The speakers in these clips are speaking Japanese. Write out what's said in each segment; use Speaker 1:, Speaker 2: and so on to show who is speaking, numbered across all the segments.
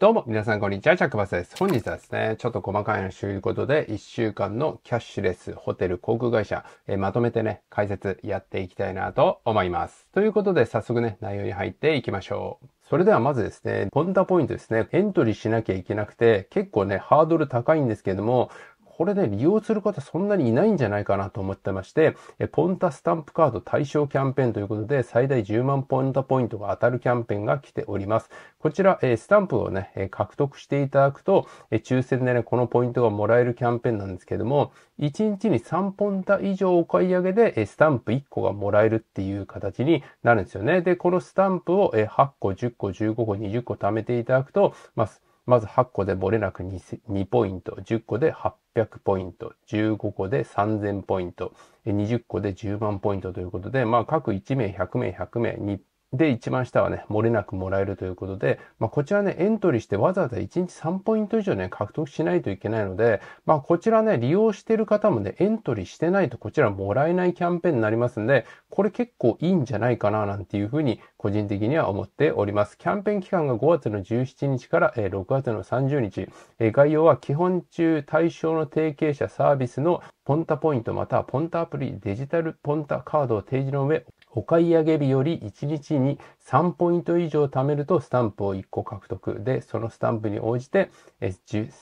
Speaker 1: どうも、皆さん、こんにちは。チャックバスです。本日はですね、ちょっと細かい話ということで、1週間のキャッシュレスホテル航空会社、えー、まとめてね、解説やっていきたいなと思います。ということで、早速ね、内容に入っていきましょう。それではまずですね、ポンタポイントですね。エントリーしなきゃいけなくて、結構ね、ハードル高いんですけども、これね、利用する方そんなにいないんじゃないかなと思ってまして、ポンタスタンプカード対象キャンペーンということで、最大10万ポンタポイントが当たるキャンペーンが来ております。こちら、スタンプをね、獲得していただくと、抽選でね、このポイントがもらえるキャンペーンなんですけども、1日に3ポンタ以上お買い上げで、スタンプ1個がもらえるっていう形になるんですよね。で、このスタンプを8個、10個、15個、20個貯めていただくと、まあまず8個でボれなく 2, 2ポイント、10個で800ポイント、15個で3000ポイント、20個で10万ポイントということで、まあ各1名、100名、100名、日で、一番下はね、漏れなくもらえるということで、まあ、こちらね、エントリーしてわざわざ1日3ポイント以上ね、獲得しないといけないので、まあ、こちらね、利用してる方もね、エントリーしてないとこちらもらえないキャンペーンになりますんで、これ結構いいんじゃないかな、なんていうふうに個人的には思っております。キャンペーン期間が5月の17日から6月の30日、概要は基本中対象の提携者サービスのポンタポイントまたはポンタアプリデジタルポンタカードを提示の上、お買い上げ日より1日に3ポイント以上貯めるとスタンプを1個獲得で、そのスタンプに応じて、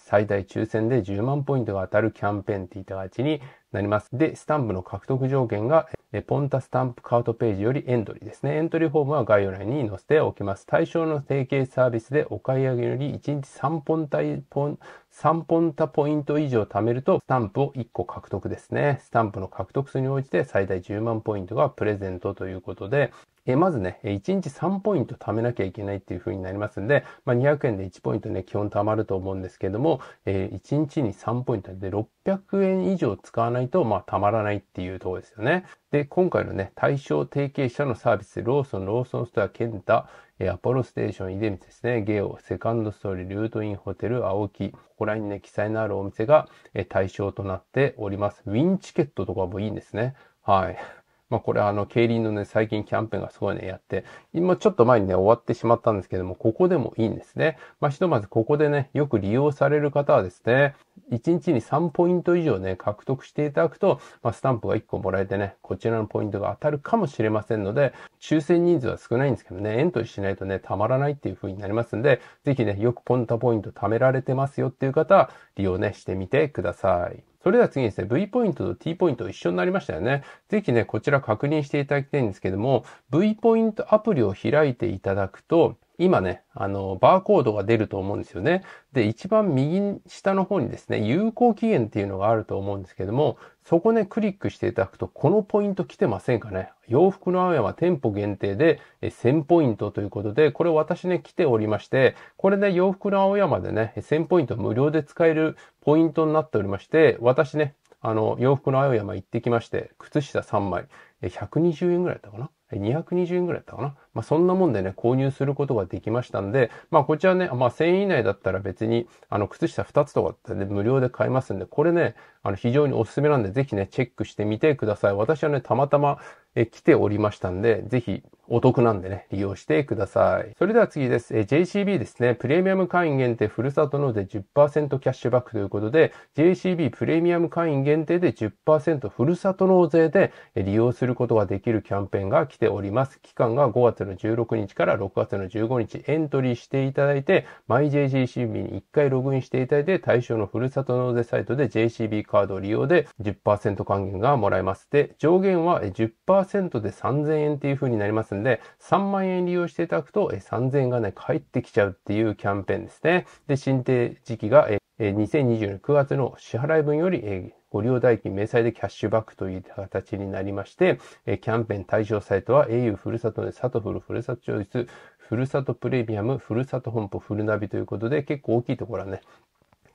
Speaker 1: 最大抽選で10万ポイントが当たるキャンペーンっていった形になります。で、スタンプの獲得条件が、ポンタスタンプカートページよりエントリーですね。エントリーフォームは概要欄に載せておきます。対象の提携サービスでお買い上げより1日3ポンタイポン3ポンタポイント以上貯めると、スタンプを1個獲得ですね。スタンプの獲得数に応じて最大10万ポイントがプレゼントということで、えまずね、1日3ポイント貯めなきゃいけないっていう風になりますんで、まあ、200円で1ポイントね、基本貯まると思うんですけども、えー、1日に3ポイントで600円以上使わないと、まあ、貯まらないっていうところですよね。で、今回のね、対象提携者のサービス、ローソン、ローソンストア、ケンタ、えアポロステーション、出光ですね、ゲオ、セカンドストーリー、ルートインホテル、青木、ここら辺にね、記載のあるお店が、え対象となっております。ウィンチケットとかもいいんですね。はい。まあこれあの、競輪のね、最近キャンペーンがすごいね、やって、今ちょっと前にね、終わってしまったんですけども、ここでもいいんですね。まあひとまずここでね、よく利用される方はですね、1日に3ポイント以上ね、獲得していただくと、まあスタンプが1個もらえてね、こちらのポイントが当たるかもしれませんので、抽選人数は少ないんですけどね、エントリーしないとね、たまらないっていう風になりますんで、ぜひね、よくポンタポイント貯められてますよっていう方は、利用ね、してみてください。それでは次にですね、V ポイントと T ポイント一緒になりましたよね。ぜひね、こちら確認していただきたいんですけども、V ポイントアプリを開いていただくと、今ね、あの、バーコードが出ると思うんですよね。で、一番右下の方にですね、有効期限っていうのがあると思うんですけども、そこね、クリックしていただくと、このポイント来てませんかね。洋服の青山店舗限定で1000ポイントということで、これ私ね、来ておりまして、これね、洋服の青山でね、1000ポイント無料で使えるポイントになっておりまして、私ね、あの、洋服の青山行ってきまして、靴下3枚、120円ぐらいだったかな。220円ぐらいだったかな。まあ、そんなもんでね、購入することができましたんで、まあ、こちらね、まあ、1000円以内だったら別に、あの、靴下2つとかって、ね、無料で買えますんで、これね、あの、非常におすすめなんで、ぜひね、チェックしてみてください。私はね、たまたま、え来ておりましたんで、ぜひお得なんでね、利用してください。それでは次です。え JCB ですね。プレミアム会員限定ふるさと納税10%キャッシュバックということで、JCB プレミアム会員限定で10%ふるさと納税で利用することができるキャンペーンが来ております。期間が5月の16日から6月の15日エントリーしていただいて、MyJJCB に1回ログインしていただいて、対象のふるさと納税サイトで JCB カード利用で10%還元がもらえます。で、上限は10% 10%で3000円っていう風になりますんで、3万円利用していただくと、え3000円がね、返ってきちゃうっていうキャンペーンですね。で、申請時期が、え2020年9月の支払い分より、えご利用代金明細でキャッシュバックといった形になりまして、え、キャンペーン対象サイトは au ふるさとでサトフルふるさとチョイス、ふるさとプレミアム、ふるさと本舗、フルナビということで、結構大きいところはね、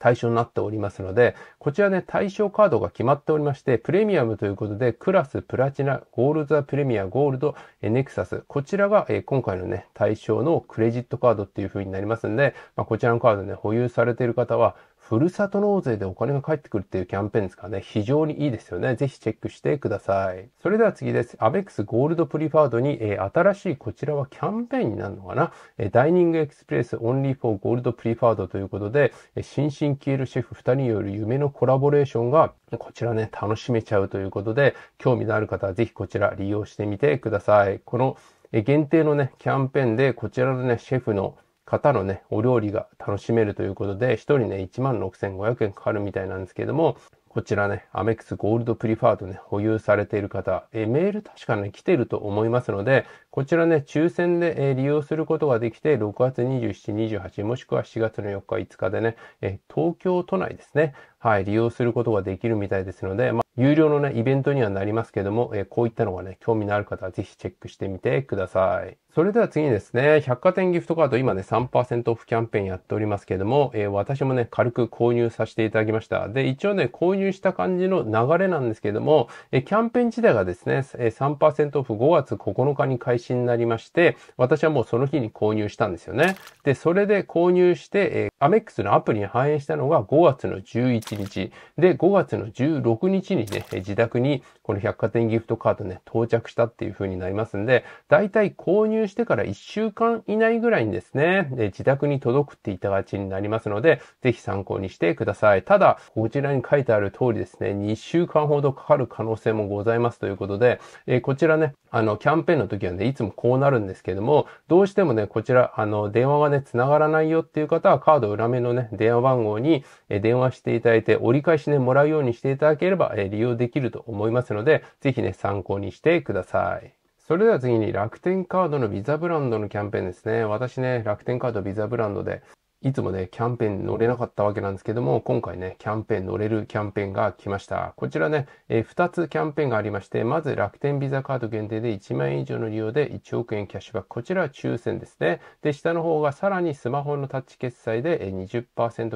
Speaker 1: 対象になっておりますので、こちらね、対象カードが決まっておりまして、プレミアムということで、クラス、プラチナ、ゴールザ、プレミア、ゴールド、ネクサス、こちらが、え今回のね、対象のクレジットカードっていう風になりますんで、まあ、こちらのカードね、保有されている方は、ふるさと納税でお金が返ってくるっていうキャンペーンですからね、非常にいいですよね。ぜひチェックしてください。それでは次です。アベックスゴールドプリファードに、えー、新しいこちらはキャンペーンになるのかな、えー、ダイニングエクスプレスオンリーフォーゴールドプリファードということで、えー、新進消えるシェフ2人による夢のコラボレーションがこちらね、楽しめちゃうということで、興味のある方はぜひこちら利用してみてください。この限定のね、キャンペーンで、こちらのね、シェフの方のね、お料理が楽しめるということで、1人ね、16,500円かかるみたいなんですけども、こちらね、アメックスゴールドプリファードね、保有されている方、えメール確かね、来てると思いますので、こちらね、抽選で、えー、利用することができて、6月27、28もしくは7月の4日、5日でね、えー、東京都内ですね。はい、利用することができるみたいですので、まあ、有料のね、イベントにはなりますけども、えー、こういったのがね、興味のある方はぜひチェックしてみてください。それでは次にですね、百貨店ギフトカード、今ね、3%オフキャンペーンやっておりますけども、え私もね、軽く購入させていただきました。で、一応ね、購入した感じの流れなんですけども、えキャンペーン自体がですね、3%オフ5月9日に開始止になりまして、私はもうその日に購入したんですよね。で、それで購入して、えー、アメックスのアプリに反映したのが5月の11日。で、5月の16日にね、自宅にこの百貨店ギフトカードね、到着したっていう風になりますんで、だいたい購入してから1週間以内ぐらいにですね、えー、自宅に届くっていたがちになりますので、ぜひ参考にしてください。ただ、こちらに書いてある通りですね、2週間ほどかかる可能性もございますということで、えー、こちらね、あの、キャンペーンの時はね、いつもこうなるんですけども、どうしてもね、こちら、あの、電話がね、繋がらないよっていう方は、カード裏面のね、電話番号に電話していただいて、折り返しね、もらうようにしていただければ、え利用できると思いますので、ぜひね、参考にしてください。それでは次に楽天カードのビザブランドのキャンペーンですね。私ね、楽天カードビザブランドでいつもね、キャンペーン乗れなかったわけなんですけども、今回ね、キャンペーン乗れるキャンペーンが来ました。こちらね、えー、2つキャンペーンがありまして、まず楽天ビザカード限定で1万円以上の利用で1億円キャッシュバック。こちらは抽選ですね。で、下の方がさらにスマホのタッチ決済で20%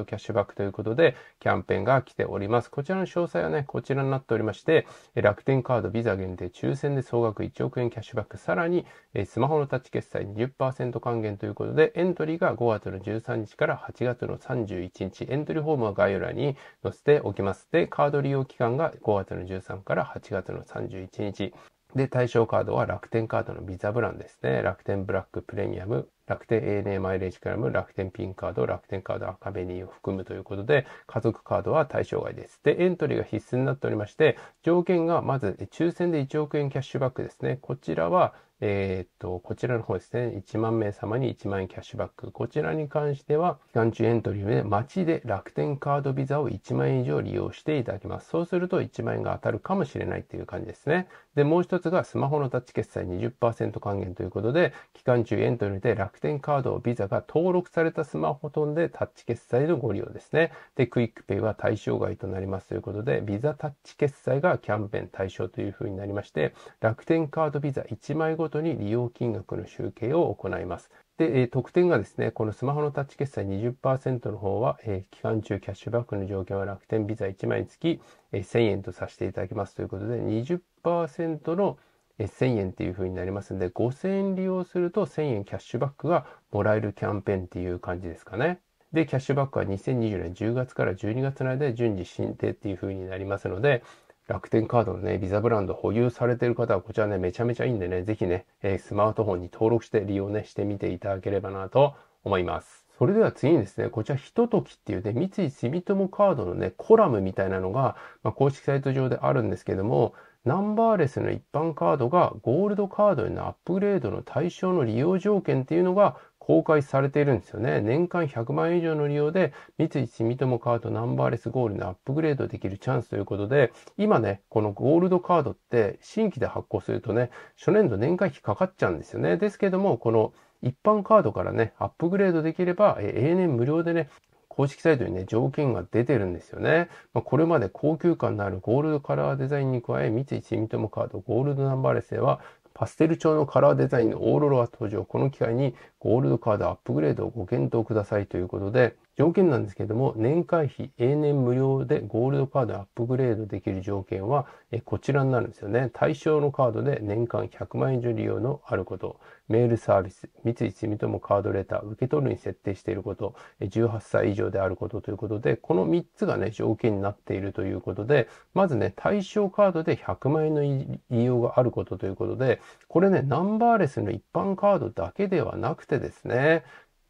Speaker 1: キャッシュバックということで、キャンペーンが来ております。こちらの詳細はね、こちらになっておりまして、楽天カードビザ限定抽選で総額1億円キャッシュバック。さらに、スマホのタッチ決済20%還元ということで、エントリーが5月の13日から8月の31日、エントリーフォームは概要欄に載せておきます。で、カード利用期間が5月の13から8月の31日。で、対象カードは楽天カードのビザブランですね。楽天ブラックプレミアム、楽天 ANA マイレージクラム、楽天ピンカード、楽天カード赤ベニーを含むということで、家族カードは対象外です。で、エントリーが必須になっておりまして、条件がまず抽選で1億円キャッシュバックですね。こちらはえっ、と、こちらの方ですね。1万名様に1万円キャッシュバック。こちらに関しては、期間中エントリーで、街で楽天カードビザを1万円以上利用していただきます。そうすると1万円が当たるかもしれないという感じですね。で、もう一つがスマホのタッチ決済20%還元ということで、期間中エントリーで楽天カードビザが登録されたスマホとんでタッチ決済のご利用ですね。で、クイックペイは対象外となりますということで、ビザタッチ決済がキャンペーン対象というふうになりまして、楽天カードビザ1枚ごとに利用金額の集計を行います。で、え特典がですね、このスマホのタッチ決済20%の方は、えー、期間中キャッシュバックの条件は楽天ビザ1枚につき、えー、1000円とさせていただきますということで、20%の1000円っていう風になりますんで、5000円利用すると1000円キャッシュバックがもらえるキャンペーンっていう感じですかね。で、キャッシュバックは2020年10月から12月の間で順次申請っていう風になりますので、楽天カードのね、ビザブランド保有されている方は、こちらね、めちゃめちゃいいんでね、ぜひね、えー、スマートフォンに登録して利用ね、してみていただければなと思います。それでは次にですね、こちらひとときっていうね、三井住友カードのね、コラムみたいなのが、まあ、公式サイト上であるんですけども、ナンバーレスの一般カードがゴールドカードへのアップグレードの対象の利用条件っていうのが、公開されているんですよね。年間100万円以上の利用で、三井住友カードナンバーレスゴールドアップグレードできるチャンスということで、今ね、このゴールドカードって新規で発行するとね、初年度年会費かかっちゃうんですよね。ですけども、この一般カードからね、アップグレードできれば、え永年無料でね、公式サイトにね、条件が出てるんですよね。まあ、これまで高級感のあるゴールドカラーデザインに加え、三井住友カードゴールドナンバーレスでは、パステル調のカラーデザインのオーロラが登場。この機会にゴールドカードアップグレードをご検討くださいということで、条件なんですけれども、年会費永年無料でゴールドカードアップグレードできる条件は、えこちらになるんですよね。対象のカードで年間100万円以上利用のあること、メールサービス、三井住友カードレター、受け取るに設定していること、18歳以上であることということで、この3つがね、条件になっているということで、まずね、対象カードで100万円の利用があることということで、これね、ナンバーレスの一般カードだけではなくてですね、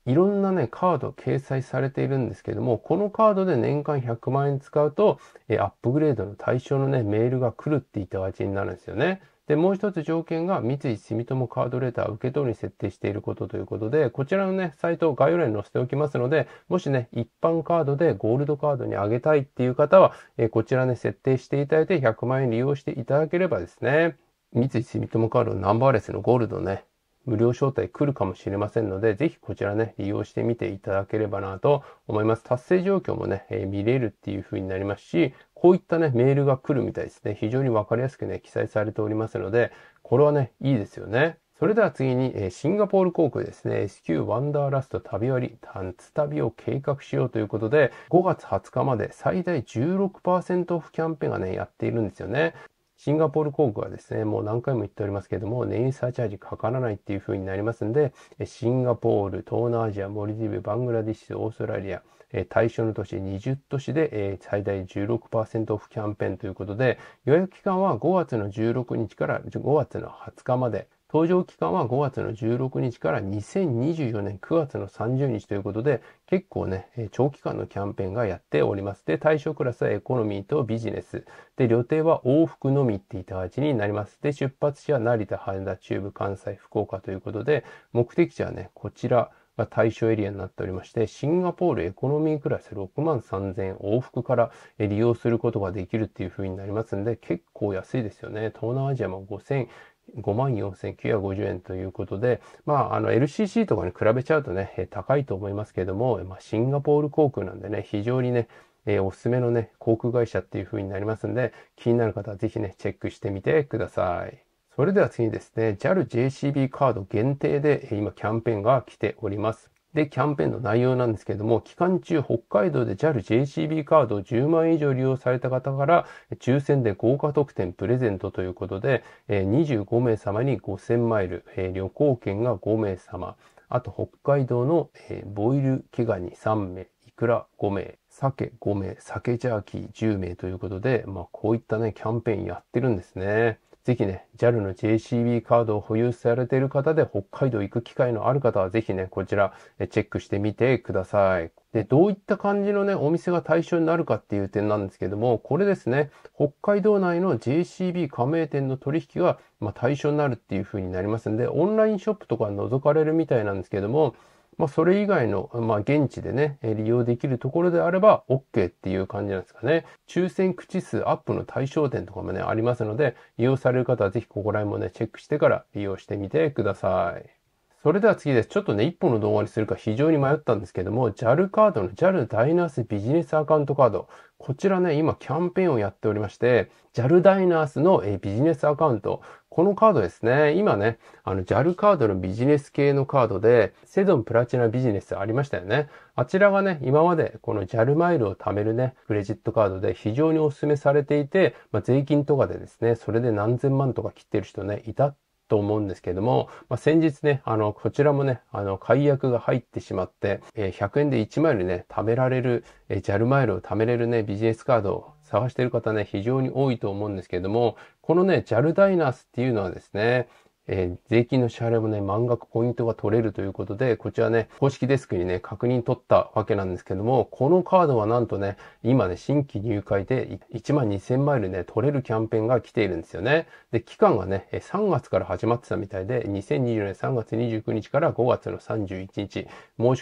Speaker 1: いろんなね、カード掲載されているんですけども、このカードで年間100万円使うと、えアップグレードの対象のね、メールが来るっていった形になるんですよね。で、もう一つ条件が三井住友カードレーター受け取りに設定していることということで、こちらのね、サイトを概要欄に載せておきますので、もしね、一般カードでゴールドカードにあげたいっていう方は、えこちらね、設定していただいて100万円利用していただければですね、三井住友カードナンバーレスのゴールドね、無料招待来るかもしれませんので、ぜひこちらね、利用してみていただければなと思います。達成状況もね、えー、見れるっていう風になりますし、こういったね、メールが来るみたいですね。非常にわかりやすくね、記載されておりますので、これはね、いいですよね。それでは次に、えー、シンガポール航空ですね、SQ ワンダーラスト旅割、ツ旅を計画しようということで、5月20日まで最大16%オフキャンペーンがね、やっているんですよね。シンガポール航空はですね、もう何回も言っておりますけれども、燃油サーチャージかからないっていう風になりますんで、シンガポール、東南アジア、モリディブ、バングラディッシュ、オーストラリア、対象の都市20都市で最大16%オフキャンペーンということで、予約期間は5月の16日から5月の20日まで登場期間は5月の16日から2024年9月の30日ということで、結構ね、長期間のキャンペーンがやっております。で、対象クラスはエコノミーとビジネス。で、旅程は往復のみっていった形になります。で、出発地は成田、羽田、中部、関西、福岡ということで、目的地はね、こちら、が対象エリアになっておりまして、シンガポールエコノミークラス6万3000往復から利用することができるっていう風になりますんで、結構安いですよね。東南アジアも5000 54,950円ということで、まあ、あの LCC とかに比べちゃうとね、高いと思いますけれども、まあ、シンガポール航空なんでね、非常にね、えー、おすすめのね、航空会社っていう風になりますんで、気になる方はぜひね、チェックしてみてください。それでは次にですね、JAL JCB カード限定で今キャンペーンが来ております。で、キャンペーンの内容なんですけれども、期間中、北海道で JAL JCB カードを10万円以上利用された方から、抽選で豪華特典プレゼントということで、25名様に5000マイル、旅行券が5名様、あと北海道のボイル毛ガニ3名、イクラ5名、鮭5名、鮭ジャーキー10名ということで、まあこういったね、キャンペーンやってるんですね。ぜひね、JAL の JCB カードを保有されている方で北海道行く機会のある方はぜひね、こちらチェックしてみてください。で、どういった感じのね、お店が対象になるかっていう点なんですけども、これですね、北海道内の JCB 加盟店の取引が、まあ、対象になるっていう風になりますんで、オンラインショップとか覗かれるみたいなんですけども、まあ、それ以外の、まあ、現地でね、利用できるところであれば、OK っていう感じなんですかね。抽選口数アップの対象点とかもね、ありますので、利用される方はぜひここら辺もね、チェックしてから利用してみてください。それでは次です。ちょっとね、一本の動画にするか非常に迷ったんですけども、JAL カードの JAL ダイナースビジネスアカウントカード。こちらね、今キャンペーンをやっておりまして、JAL ダイナースのビジネスアカウント。このカードですね、今ね、あの JAL カードのビジネス系のカードで、セドンプラチナビジネスありましたよね。あちらがね、今までこの JAL マイルを貯めるね、クレジットカードで非常にお勧めされていて、まあ、税金とかでですね、それで何千万とか切ってる人ね、いたってと思うんですけれども、まあ、先日ね、あの、こちらもね、あの、解約が入ってしまって、えー、100円で1マイルね、貯められる、えー、JAL マイルを貯めれるね、ビジネスカードを探してる方ね、非常に多いと思うんですけれども、このね、JAL ダイナースっていうのはですね、えー、税金の支払いもね、満額ポイントが取れるということで、こちらね、公式デスクにね、確認取ったわけなんですけども、このカードはなんとね、今ね、新規入会で1万2000マイルね、取れるキャンペーンが来ているんですよね。で、期間がね、3月から始まってたみたいで、2020年3月29日から5月の31日、申し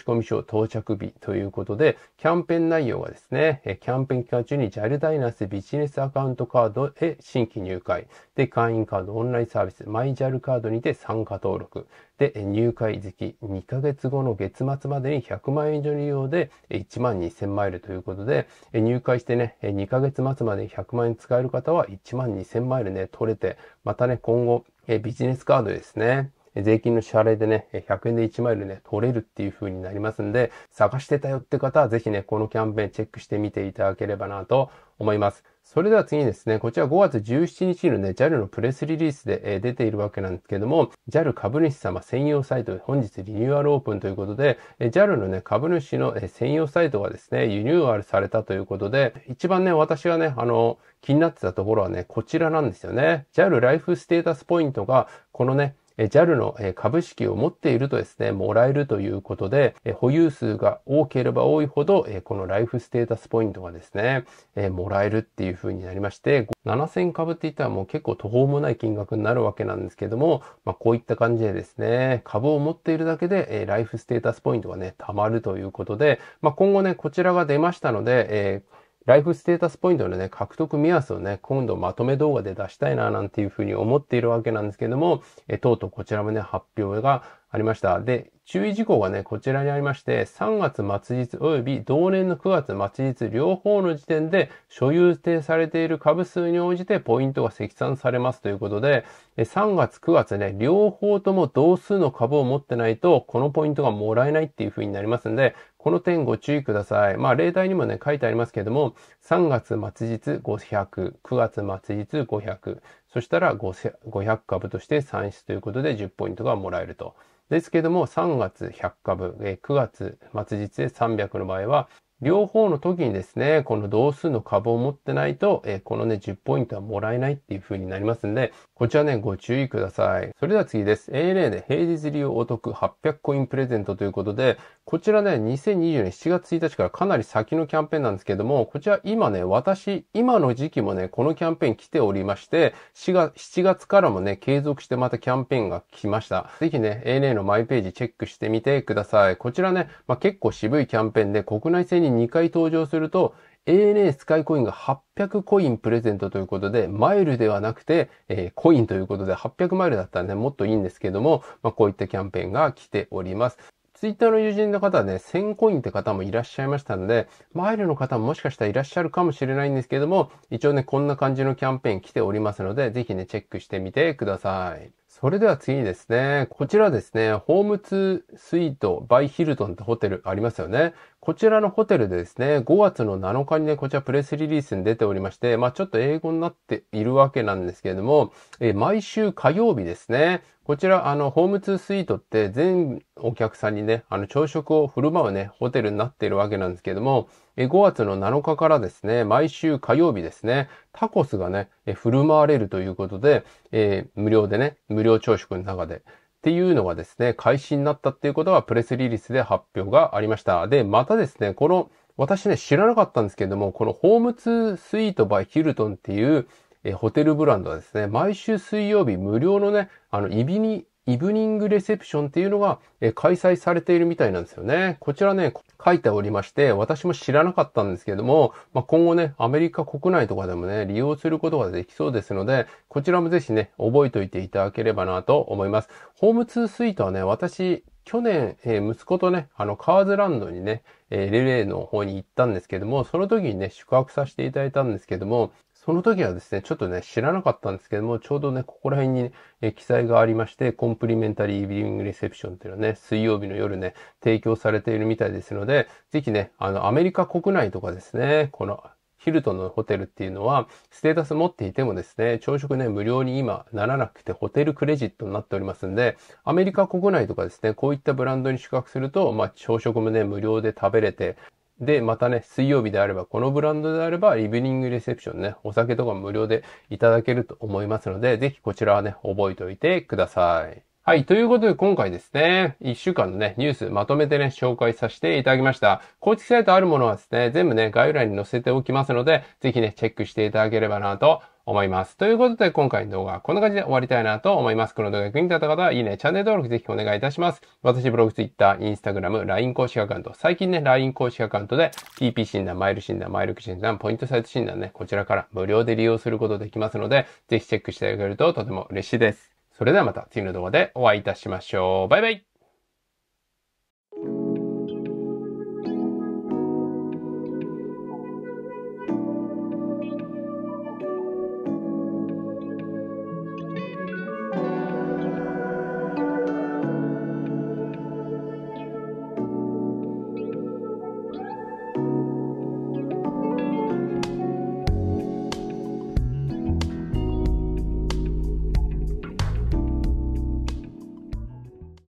Speaker 1: 込み書到着日ということで、キャンペーン内容がですね、キャンペーン期間中に JAL ダイナスビジネスアカウントカードへ新規入会、で、会員カード、オンラインサービス、マイ JAL カードカードにて参加登録。で、入会時期2ヶ月後の月末までに100万円以上利用で1万2000マイルということで、入会してね、2ヶ月末までに100万円使える方は1万2000マイルね、取れて、またね、今後、ビジネスカードですね。税金の支払いでね、100円で1マイルね、取れるっていう風になりますんで、探してたよって方はぜひね、このキャンペーンチェックしてみていただければなと思います。それでは次にですね、こちら5月17日のね、JAL のプレスリリースで、え出ているわけなんですけども、JAL 株主様専用サイト、本日リニューアルオープンということで、え JAL のね、株主の、え専用サイトがですね、リニューアルされたということで、一番ね、私がね、あの、気になってたところはね、こちらなんですよね。JAL ライフステータスポイントが、このね、JAL の株式を持っているとですね、もらえるということで、保有数が多ければ多いほど、このライフステータスポイントがですね、もらえるっていう風になりまして、7000株って言ったらもう結構途方もない金額になるわけなんですけども、まあ、こういった感じでですね、株を持っているだけで、ライフステータスポイントがね、貯まるということで、まあ、今後ね、こちらが出ましたので、えーライフステータスポイントのね、獲得目安をね、今度まとめ動画で出したいな、なんていうふうに思っているわけなんですけども、えとうとうこちらもね、発表がありました。で、注意事項がね、こちらにありまして、3月末日及び同年の9月末日両方の時点で所有定されている株数に応じてポイントが積算されますということで、3月9月ね、両方とも同数の株を持ってないと、このポイントがもらえないっていう風になりますんで、この点ご注意ください。まあ、例題にもね、書いてありますけれども、3月末日500、9月末日500、そしたら 500, 株として算出ということで10ポイントがもらえると。ですけども、3月100株、9月末日で300の場合は、両方の時にですね、この同数の株を持ってないと、えー、このね、10ポイントはもらえないっていう風になりますんで、こちらね、ご注意ください。それでは次です。a a で平日利用お得800コインプレゼントということで、こちらね、2020年7月1日からかなり先のキャンペーンなんですけども、こちら今ね、私、今の時期もね、このキャンペーン来ておりまして、4月、7月からもね、継続してまたキャンペーンが来ました。ぜひね、a a のマイページチェックしてみてください。こちらね、まあ、結構渋いキャンペーンで、国内線にに2回登場すると、ANA スカイコインが800コインプレゼントということで、マイルではなくて、えー、コインということで、800マイルだったらね、もっといいんですけども、まあ、こういったキャンペーンが来ております。ツイッターの友人の方はね、1000コインって方もいらっしゃいましたので、マイルの方ももしかしたらいらっしゃるかもしれないんですけども、一応ね、こんな感じのキャンペーン来ておりますので、ぜひね、チェックしてみてください。それでは次ですね。こちらですね、ホームツスイートバイヒルトンってホテルありますよね。こちらのホテルでですね、5月の7日にね、こちらプレスリリースに出ておりまして、まあちょっと英語になっているわけなんですけれども、え毎週火曜日ですね、こちら、あの、ホーム2スイートって全お客さんにね、あの、朝食を振る舞うね、ホテルになっているわけなんですけれども、え5月の7日からですね、毎週火曜日ですね、タコスがね、え振る舞われるということで、えー、無料でね、無料朝食の中で、っていうのがですね、開始になったっていうことがプレスリリースで発表がありました。で、またですね、この、私ね、知らなかったんですけれども、このホームツスイートバイヒルトンっていうえホテルブランドはですね、毎週水曜日無料のね、あの、イビニイブニングレセプションっていうのが、え開催されているみたいなんですよね。こちらね、書いておりまして、私も知らなかったんですけども、まあ、今後ね、アメリカ国内とかでもね、利用することができそうですので、こちらもぜひね、覚えておいていただければなと思います。ホーム2スイートはね、私、去年、えー、息子とね、あの、カーズランドにね、えー、レレーの方に行ったんですけども、その時にね、宿泊させていただいたんですけども、その時はですね、ちょっとね、知らなかったんですけども、ちょうどね、ここら辺に、ね、え記載がありまして、コンプリメンタリーイビリングレセプションっていうのはね、水曜日の夜ね、提供されているみたいですので、ぜひね、あの、アメリカ国内とかですね、この、ヒルトンのホテルっていうのは、ステータス持っていてもですね、朝食ね、無料に今ならなくてホテルクレジットになっておりますんで、アメリカ国内とかですね、こういったブランドに宿泊すると、まあ朝食もね、無料で食べれて、で、またね、水曜日であれば、このブランドであれば、イブニングレセプションね、お酒とか無料でいただけると思いますので、ぜひこちらはね、覚えておいてください。はい。ということで、今回ですね、一週間のね、ニュースまとめてね、紹介させていただきました。公式サイトあるものはですね、全部ね、概要欄に載せておきますので、ぜひね、チェックしていただければなと思います。ということで、今回の動画はこんな感じで終わりたいなと思います。この動画が気に入った方は、いいね、チャンネル登録ぜひお願いいたします。私、ブログ、ツイッター、インスタグラム、LINE 公式アカウント、最近ね、LINE 公式アカウントで、TP 診断、マイル診断、マイルク診断、ポイントサイト診断ね、こちらから無料で利用することできますので、ぜひチェックしてあげるととても嬉しいです。それではまた次の動画でお会いいたしましょう。バイバイ